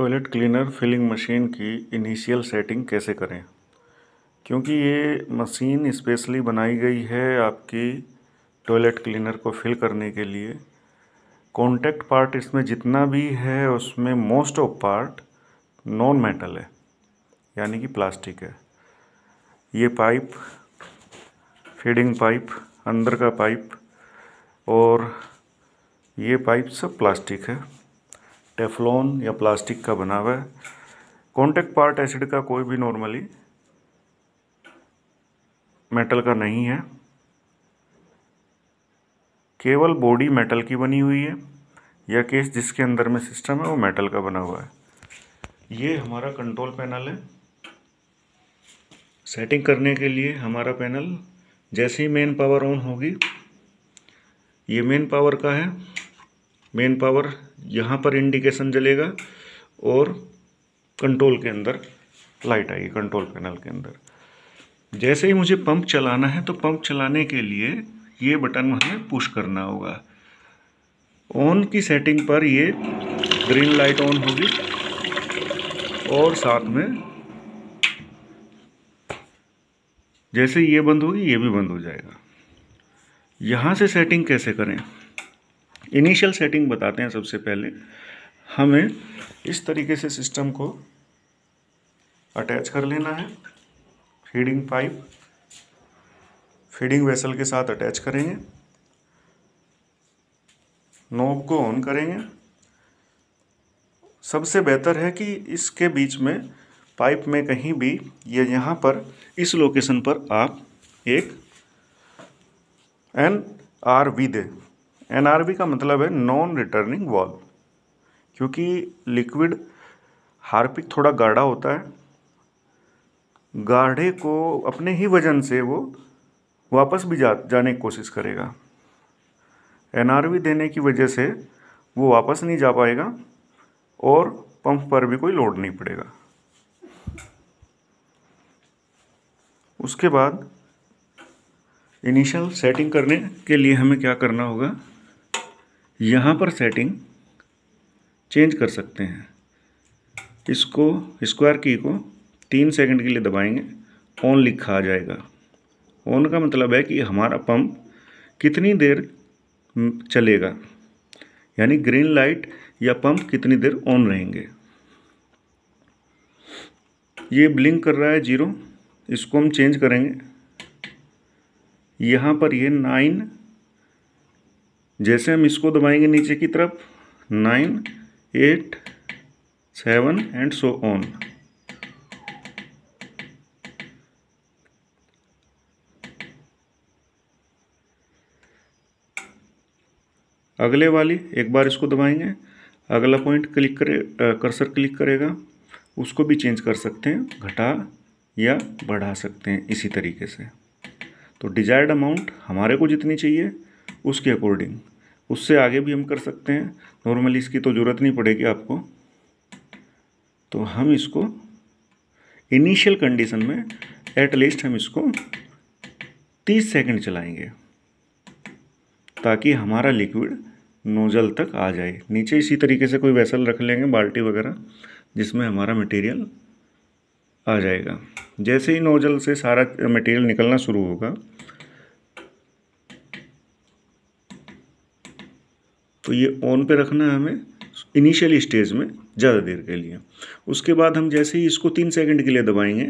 toilet cleaner filling machine की initial setting कैसे करें क्योंकि ये मशीन स्पेशली बनाई गई है आपकी टॉयलेट क्लीनर को फिल करने के लिए कॉन्टैक्ट पार्ट इसमें जितना भी है उसमें most of part non metal है यानी कि प्लास्टिक है ये पाइप फीडिंग पाइप अंदर का पाइप और ये पाइप सब प्लास्टिक है टेफलॉन या प्लास्टिक का बना हुआ है कॉन्टेक्ट पार्ट एसिड का कोई भी नॉर्मली मेटल का नहीं है केवल बॉडी मेटल की बनी हुई है या केस जिसके अंदर में सिस्टम है वो मेटल का बना हुआ है ये हमारा कंट्रोल पैनल है सेटिंग करने के लिए हमारा पैनल जैसे ही मेन पावर ऑन होगी ये मेन पावर का है मेन पावर यहाँ पर इंडिकेशन जलेगा और कंट्रोल के अंदर लाइट आएगी कंट्रोल पैनल के अंदर जैसे ही मुझे पंप चलाना है तो पंप चलाने के लिए ये बटन हमें पुश करना होगा ऑन की सेटिंग पर ये ग्रीन लाइट ऑन होगी और साथ में जैसे ये बंद होगी ये भी बंद हो जाएगा यहाँ से सेटिंग कैसे करें इनिशियल सेटिंग बताते हैं सबसे पहले हमें इस तरीके से सिस्टम को अटैच कर लेना है फीडिंग पाइप फीडिंग वेसल के साथ अटैच करेंगे नोब को ऑन करेंगे सबसे बेहतर है कि इसके बीच में पाइप में कहीं भी या यह यहाँ पर इस लोकेशन पर आप एक एन आर वी दें एनआरबी का मतलब है नॉन रिटर्निंग वॉल्व क्योंकि लिक्विड हार्पिक थोड़ा गाढ़ा होता है गाढ़े को अपने ही वजन से वो वापस भी जा जाने की कोशिश करेगा एनआरबी देने की वजह से वो वापस नहीं जा पाएगा और पंप पर भी कोई लोड नहीं पड़ेगा उसके बाद इनिशियल सेटिंग करने के लिए हमें क्या करना होगा यहाँ पर सेटिंग चेंज कर सकते हैं इसको स्क्वायर की को तीन सेकंड के लिए दबाएंगे ऑन लिखा आ जाएगा ऑन का मतलब है कि हमारा पंप कितनी देर चलेगा यानी ग्रीन लाइट या पंप कितनी देर ऑन रहेंगे ये ब्लिंक कर रहा है जीरो इसको हम चेंज करेंगे यहाँ पर ये नाइन जैसे हम इसको दबाएंगे नीचे की तरफ nine eight seven and so on अगले वाली एक बार इसको दबाएंगे अगला पॉइंट क्लिक करे आ, कर्सर क्लिक करेगा उसको भी चेंज कर सकते हैं घटा या बढ़ा सकते हैं इसी तरीके से तो डिजायर्ड अमाउंट हमारे को जितनी चाहिए उसके अकॉर्डिंग उससे आगे भी हम कर सकते हैं नॉर्मली इसकी तो ज़रूरत नहीं पड़ेगी आपको तो हम इसको इनिशियल कंडीशन में एटलीस्ट हम इसको 30 सेकंड चलाएंगे ताकि हमारा लिक्विड नोजल तक आ जाए नीचे इसी तरीके से कोई वैसल रख लेंगे बाल्टी वगैरह जिसमें हमारा मटेरियल आ जाएगा जैसे ही नोजल से सारा मटेरियल निकलना शुरू होगा तो ये ऑन पे रखना है हमें इनिशियल स्टेज में ज़्यादा देर के लिए उसके बाद हम जैसे ही इसको तीन सेकंड के लिए दबाएंगे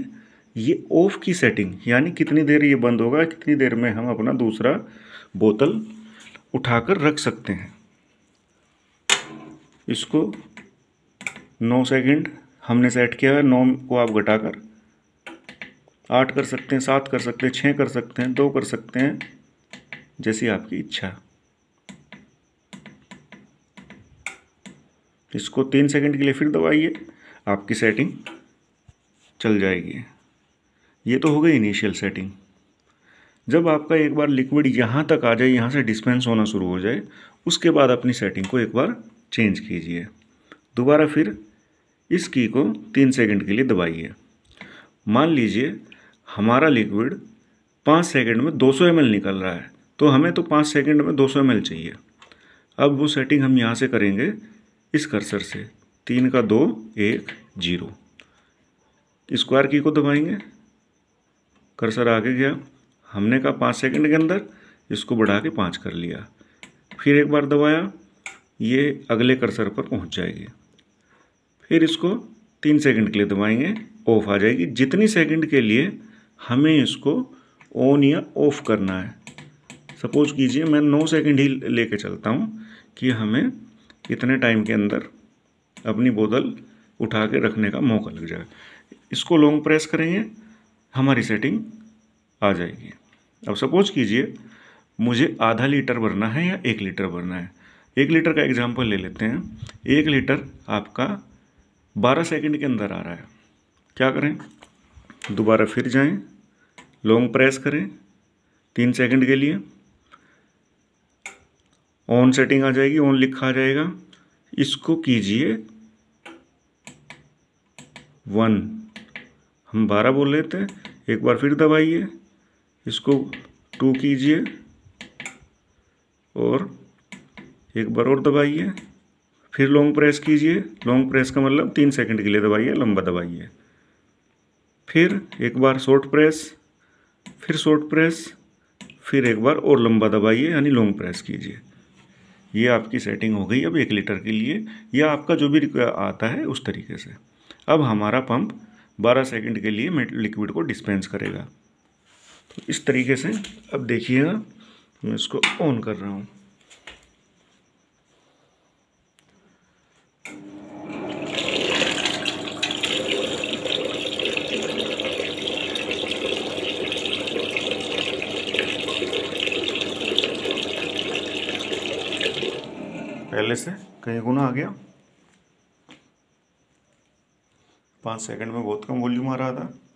ये ऑफ़ की सेटिंग यानी कितनी देर ये बंद होगा कितनी देर में हम अपना दूसरा बोतल उठाकर रख सकते हैं इसको नौ सेकंड हमने सेट किया है नौ को आप घटाकर आठ कर सकते हैं सात कर सकते हैं छः कर सकते हैं दो कर सकते हैं जैसी आपकी इच्छा इसको तीन सेकंड के लिए फिर दबाइए आपकी सेटिंग चल जाएगी ये तो हो गई इनिशियल सेटिंग जब आपका एक बार लिक्विड यहाँ तक आ जाए यहाँ से डिस्पेंस होना शुरू हो जाए उसके बाद अपनी सेटिंग को एक बार चेंज कीजिए दोबारा फिर इस की को तीन सेकंड के लिए दबाइए मान लीजिए हमारा लिक्विड पाँच सेकंड में 200 सौ निकल रहा है तो हमें तो पाँच सेकंड में 200 सौ चाहिए अब वो सेटिंग हम यहाँ से करेंगे इस कर्सर से तीन का दो एक जीरो स्क्वायर की को दबाएंगे कर्सर आगे गया हमने कहा पाँच सेकंड के अंदर इसको बढ़ा के पाँच कर लिया फिर एक बार दबाया ये अगले कर्सर पर पहुंच जाएगी फिर इसको तीन सेकंड के लिए दबाएंगे ऑफ आ जाएगी जितनी सेकंड के लिए हमें इसको ऑन या ऑफ करना है सपोज कीजिए मैं नौ सेकंड ही लेके चलता हूँ कि हमें कितने टाइम के अंदर अपनी बोतल उठा के रखने का मौका लग जाएगा इसको लॉन्ग प्रेस करेंगे हमारी सेटिंग आ जाएगी अब सपोज कीजिए मुझे आधा लीटर भरना है या एक लीटर भरना है एक लीटर का एग्जाम्पल ले लेते हैं एक लीटर आपका बारह सेकंड के अंदर आ रहा है क्या करें दोबारा फिर जाएं लॉन्ग प्रेस करें तीन सेकंड के लिए ऑन सेटिंग आ जाएगी ऑन लिखा आ जाएगा इसको कीजिए वन हम बारह बोल लेते हैं एक बार फिर दबाइए इसको टू कीजिए और एक बार और दबाइए फिर लॉन्ग प्रेस कीजिए लॉन्ग प्रेस का मतलब तीन सेकंड के लिए दबाइए लंबा दबाइए फिर एक बार शॉर्ट प्रेस फिर शॉर्ट प्रेस फिर एक बार और लंबा दबाइए यानी लॉन्ग प्रेस कीजिए ये आपकी सेटिंग हो गई अब एक लीटर के लिए या आपका जो भी आता है उस तरीके से अब हमारा पंप 12 सेकंड के लिए लिक्विड को डिस्पेंस करेगा तो इस तरीके से अब देखिएगा हाँ, मैं इसको ऑन कर रहा हूँ पहले से कहीं गुना आ गया पाँच सेकंड में बहुत कम वॉल्यूम आ रहा था